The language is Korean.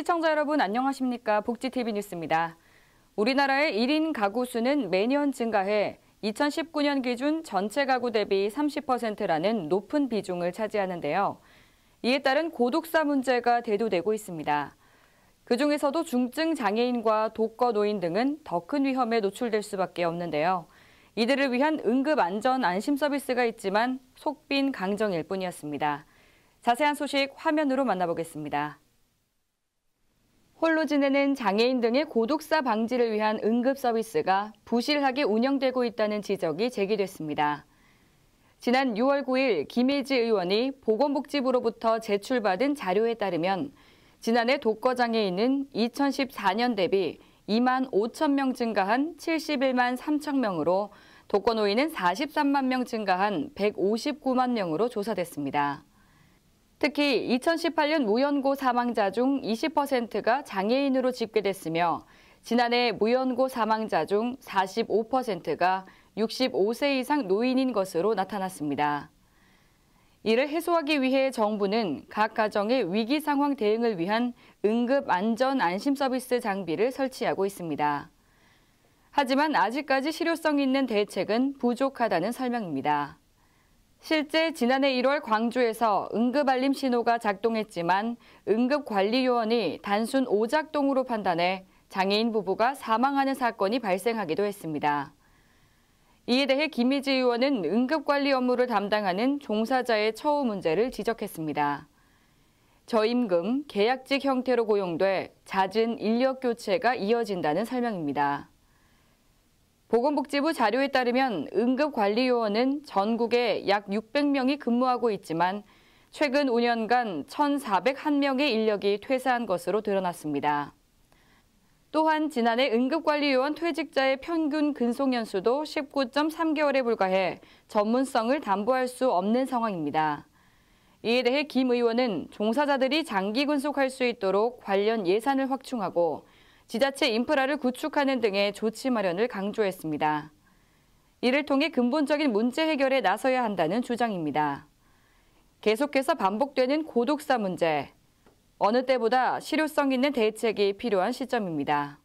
시청자 여러분 안녕하십니까? 복지TV 뉴스입니다. 우리나라의 1인 가구 수는 매년 증가해 2019년 기준 전체 가구 대비 30%라는 높은 비중을 차지하는데요. 이에 따른 고독사 문제가 대두되고 있습니다. 그중에서도 중증 장애인과 독거 노인 등은 더 큰 위험에 노출될 수밖에 없는데요. 이들을 위한 응급 안전 안심 서비스가 있지만 속빈 강정일 뿐이었습니다. 자세한 소식 화면으로 만나보겠습니다. 홀로 지내는 장애인 등의 고독사 방지를 위한 응급 서비스가 부실하게 운영되고 있다는 지적이 제기됐습니다. 지난 6월 9일 김혜지 의원이 보건복지부로부터 제출받은 자료에 따르면 지난해 독거장애인은 2014년 대비 2만 5천 명 증가한 71만 3천 명으로 독거노인은 43만 명 증가한 159만 명으로 조사됐습니다. 특히 2018년 무연고 사망자 중 20%가 장애인으로 집계됐으며 지난해 무연고 사망자 중 45%가 65세 이상 노인인 것으로 나타났습니다. 이를 해소하기 위해 정부는 각 가정의 위기 상황 대응을 위한 응급 안전 안심 서비스 장비를 설치하고 있습니다. 하지만 아직까지 실효성 있는 대책은 부족하다는 설명입니다. 실제 지난해 1월 광주에서 응급알림 신호가 작동했지만 응급관리요원이 단순 오작동으로 판단해 장애인 부부가 사망하는 사건이 발생하기도 했습니다. 이에 대해 김희지 의원은 응급관리 업무를 담당하는 종사자의 처우 문제를 지적했습니다. 저임금, 계약직 형태로 고용돼 잦은 인력 교체가 이어진다는 설명입니다. 보건복지부 자료에 따르면 응급관리요원은 전국에 약 600명이 근무하고 있지만 최근 5년간 1,401명의 인력이 퇴사한 것으로 드러났습니다. 또한 지난해 응급관리요원 퇴직자의 평균 근속연수도 19.3개월에 불과해 전문성을 담보할 수 없는 상황입니다. 이에 대해 김 의원은 종사자들이 장기 근속할 수 있도록 관련 예산을 확충하고 지자체 인프라를 구축하는 등의 조치 마련을 강조했습니다. 이를 통해 근본적인 문제 해결에 나서야 한다는 주장입니다. 계속해서 반복되는 고독사 문제, 어느 때보다 실효성 있는 대책이 필요한 시점입니다.